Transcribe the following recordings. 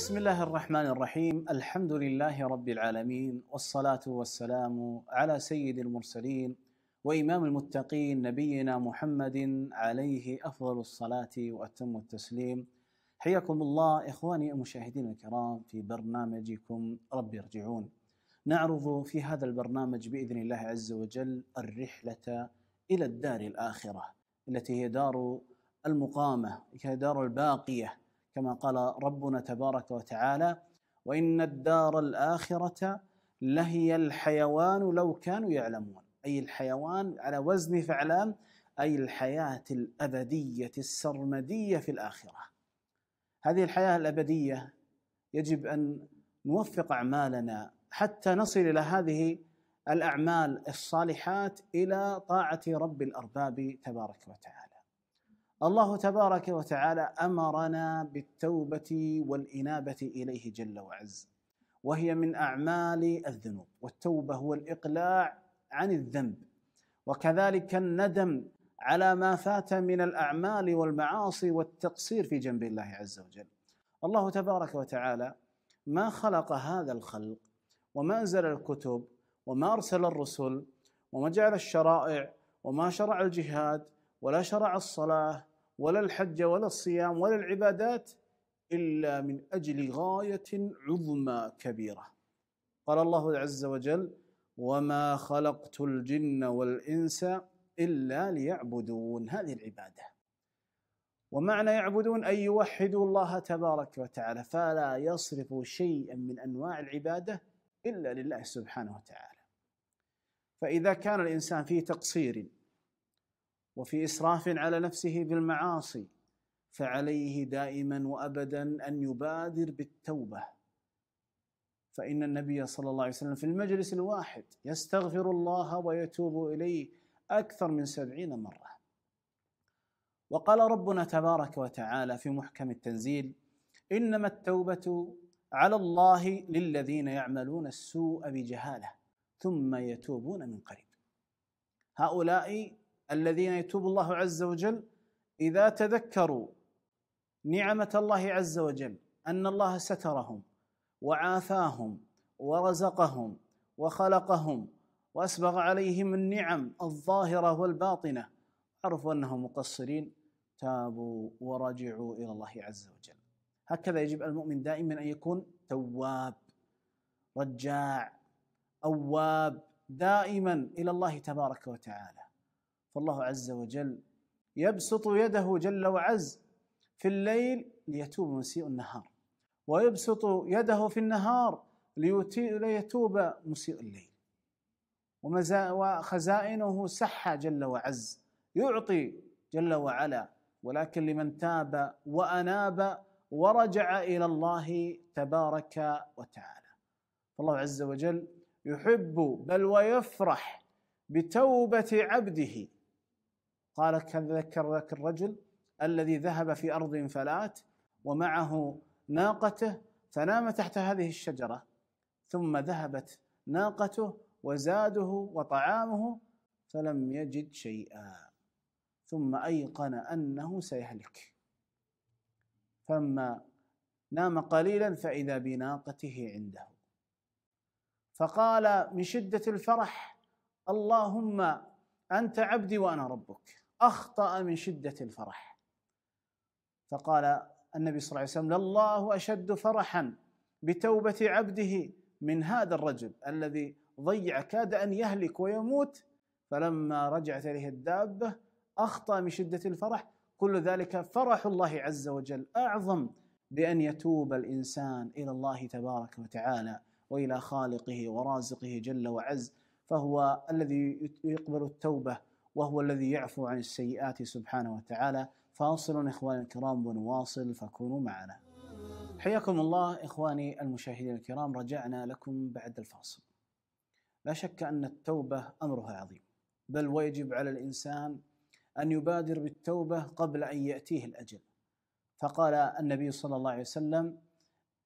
بسم الله الرحمن الرحيم الحمد لله رب العالمين والصلاه والسلام على سيد المرسلين وامام المتقين نبينا محمد عليه افضل الصلاه واتم التسليم حياكم الله اخواني المشاهدين الكرام في برنامجكم رب يرجعون نعرض في هذا البرنامج باذن الله عز وجل الرحله الى الدار الاخره التي هي دار المقامه هي دار الباقيه كما قال ربنا تبارك وتعالى وان الدار الاخره لهي الحيوان لو كانوا يعلمون اي الحيوان على وزن فعلان اي الحياه الابديه السرمديه في الاخره هذه الحياه الابديه يجب ان نوفق اعمالنا حتى نصل الى هذه الاعمال الصالحات الى طاعه رب الارباب تبارك وتعالى الله تبارك وتعالى امرنا بالتوبه والانابه اليه جل وعز وهي من اعمال الذنوب والتوبه هو الاقلاع عن الذنب وكذلك الندم على ما فات من الاعمال والمعاصي والتقصير في جنب الله عز وجل الله تبارك وتعالى ما خلق هذا الخلق وما انزل الكتب وما ارسل الرسل وما جعل الشرائع وما شرع الجهاد ولا شرع الصلاه ولا الحج ولا الصيام ولا العبادات إلا من أجل غاية عظمى كبيرة قال الله عز وجل وما خلقت الجن والإنس إلا ليعبدون هذه العبادة ومعنى يعبدون أي يوحدوا الله تبارك وتعالى فلا يصرفوا شيئا من أنواع العبادة إلا لله سبحانه وتعالى فإذا كان الإنسان في تقصير وفي اسراف على نفسه بالمعاصي فعليه دائما وابدا ان يبادر بالتوبه فان النبي صلى الله عليه وسلم في المجلس الواحد يستغفر الله ويتوب اليه اكثر من سبعين مره وقال ربنا تبارك وتعالى في محكم التنزيل انما التوبه على الله للذين يعملون السوء بجهاله ثم يتوبون من قريب هؤلاء الذين يتوب الله عز وجل اذا تذكروا نعمه الله عز وجل ان الله سترهم وعافاهم ورزقهم وخلقهم واسبغ عليهم النعم الظاهره والباطنه عرفوا انهم مقصرين تابوا ورجعوا الى الله عز وجل هكذا يجب المؤمن دائما ان يكون تواب رجاع اواب دائما الى الله تبارك وتعالى فالله عز وجل يبسط يده جل وعز في الليل ليتوب مسيء النهار ويبسط يده في النهار ليتوب مسيء الليل وخزائنه سحة جل وعز يعطي جل وعلا ولكن لمن تاب وأناب ورجع إلى الله تبارك وتعالى فالله عز وجل يحب بل ويفرح بتوبة عبده قال كذكر ذاك الرجل الذي ذهب في أرض فلات ومعه ناقته فنام تحت هذه الشجرة ثم ذهبت ناقته وزاده وطعامه فلم يجد شيئا ثم أيقن أنه سيهلك فلما نام قليلا فإذا بناقته عنده فقال من شدة الفرح اللهم أنت عبدي وأنا ربك أخطأ من شدة الفرح فقال النبي صلى الله عليه وسلم لله أشد فرحا بتوبة عبده من هذا الرجل الذي ضيع كاد أن يهلك ويموت فلما رجعت إليه الدابة أخطأ من شدة الفرح كل ذلك فرح الله عز وجل أعظم بأن يتوب الإنسان إلى الله تبارك وتعالى وإلى خالقه ورازقه جل وعز فهو الذي يقبل التوبة وهو الذي يعفو عن السيئات سبحانه وتعالى فاصل إخواني الكرام ونواصل فكونوا معنا حياكم الله إخواني المشاهدين الكرام رجعنا لكم بعد الفاصل لا شك أن التوبة أمرها عظيم بل ويجب على الإنسان أن يبادر بالتوبة قبل أن يأتيه الأجل فقال النبي صلى الله عليه وسلم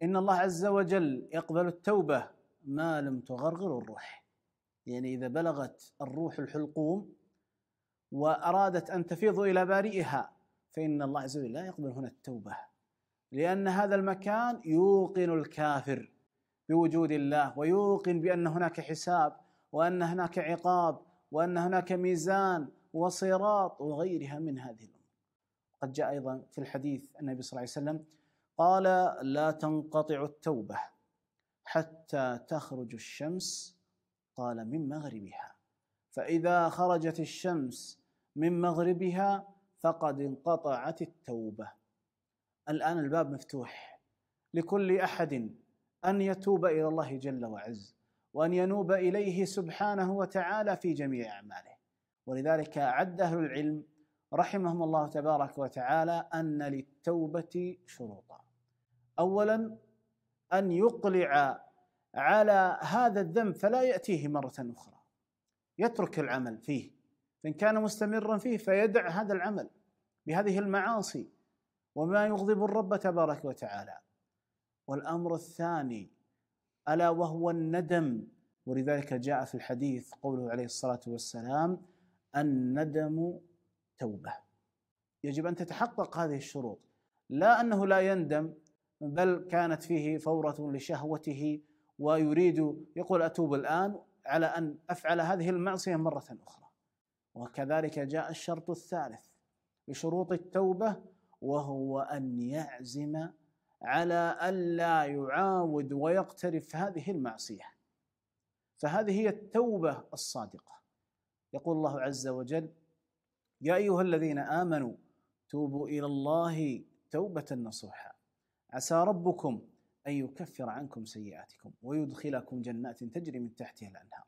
إن الله عز وجل يقبل التوبة ما لم تغرغر الروح يعني إذا بلغت الروح الحلقوم وأرادت أن تفيض إلى بارئها فإن الله عز وجل لا يقبل هنا التوبة لأن هذا المكان يوقن الكافر بوجود الله ويوقن بأن هناك حساب وأن هناك عقاب وأن هناك ميزان وصراط وغيرها من هذه الأمور قد جاء أيضا في الحديث النبي صلى الله عليه وسلم قال لا تنقطع التوبة حتى تخرج الشمس قال من مغربها فإذا خرجت الشمس من مغربها فقد انقطعت التوبه الان الباب مفتوح لكل احد ان يتوب الى الله جل وعز وان ينوب اليه سبحانه وتعالى في جميع اعماله ولذلك اعد اهل العلم رحمهم الله تبارك وتعالى ان للتوبه شروطا اولا ان يقلع على هذا الذنب فلا ياتيه مره اخرى يترك العمل فيه فإن كان مستمرا فيه فيدع هذا العمل بهذه المعاصي وما يغضب الرب تبارك وتعالى والأمر الثاني ألا وهو الندم ولذلك جاء في الحديث قوله عليه الصلاة والسلام الندم توبة يجب أن تتحقق هذه الشروط لا أنه لا يندم بل كانت فيه فورة لشهوته ويريد يقول أتوب الآن على أن أفعل هذه المعصية مرة أخرى وكذلك جاء الشرط الثالث بشروط التوبة وهو أن يعزم على ألا يعاود ويقترف هذه المعصية فهذه هي التوبة الصادقة يقول الله عز وجل يا أيها الذين آمنوا توبوا إلى الله توبة نصوحا عسى ربكم أن يكفر عنكم سيئاتكم ويدخلكم جنات تجري من تحتها الأنهار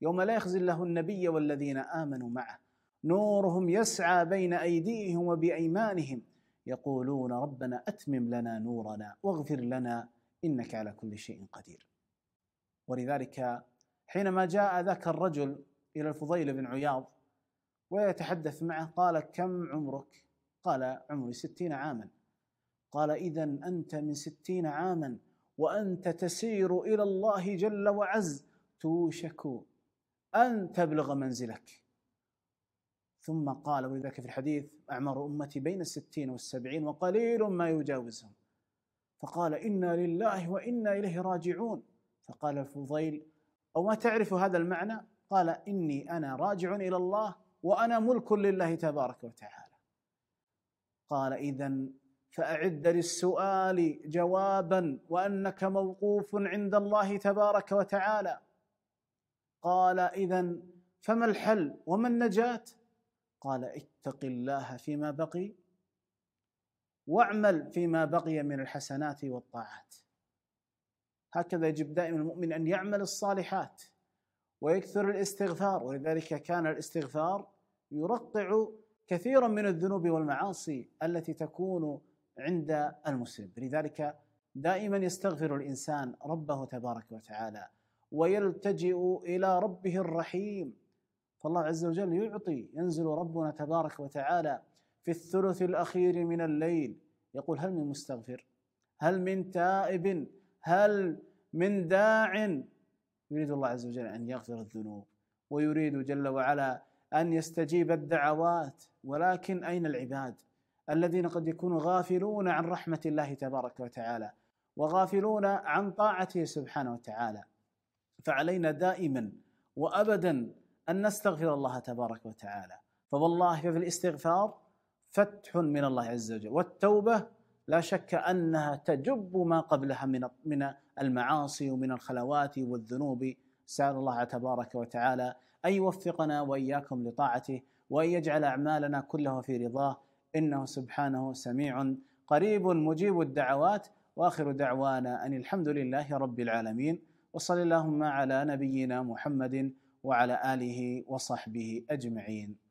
يوم لا يخزي الله النبي والذين آمنوا معه نورهم يسعى بين أيديهم وبأيمانهم يقولون ربنا أتمم لنا نورنا واغفر لنا إنك على كل شيء قدير ولذلك حينما جاء ذاك الرجل إلى الفضيل بن عياض ويتحدث معه قال كم عمرك قال عمري ستين عاما قال إذا أنت من ستين عاما وأنت تسير إلى الله جل وعز توشك أن تبلغ منزلك ثم قال ولذلك في الحديث أعمار أمتي بين الستين والسبعين وقليل ما يجاوزهم فقال إنا لله وإنا إليه راجعون فقال الفضيل أو ما تعرف هذا المعنى قال إني أنا راجع إلى الله وأنا ملك لله تبارك وتعالى قال إذا فأعد للسؤال جوابا وأنك موقوف عند الله تبارك وتعالى قال اذا فما الحل وما النجاه قال اتق الله فيما بقي واعمل فيما بقي من الحسنات والطاعات هكذا يجب دائما المؤمن ان يعمل الصالحات ويكثر الاستغفار ولذلك كان الاستغفار يرقع كثيرا من الذنوب والمعاصي التي تكون عند المسلم لذلك دائما يستغفر الانسان ربه تبارك وتعالى ويلتجئ إلى ربه الرحيم فالله عز وجل يعطي ينزل ربنا تبارك وتعالى في الثلث الأخير من الليل يقول هل من مستغفر هل من تائب هل من داع يريد الله عز وجل أن يغفر الذنوب ويريد جل وعلا أن يستجيب الدعوات ولكن أين العباد الذين قد يكونوا غافلون عن رحمة الله تبارك وتعالى وغافلون عن طاعته سبحانه وتعالى فعلينا دائما وابدا ان نستغفر الله تبارك وتعالى فوالله ففي الاستغفار فتح من الله عز وجل والتوبه لا شك انها تجب ما قبلها من من المعاصي ومن الخلوات والذنوب سال الله تبارك وتعالى ان يوفقنا واياكم لطاعته وان يجعل اعمالنا كلها في رضاه انه سبحانه سميع قريب مجيب الدعوات واخر دعوانا ان الحمد لله رب العالمين وصل اللهم على نبينا محمد وعلى اله وصحبه اجمعين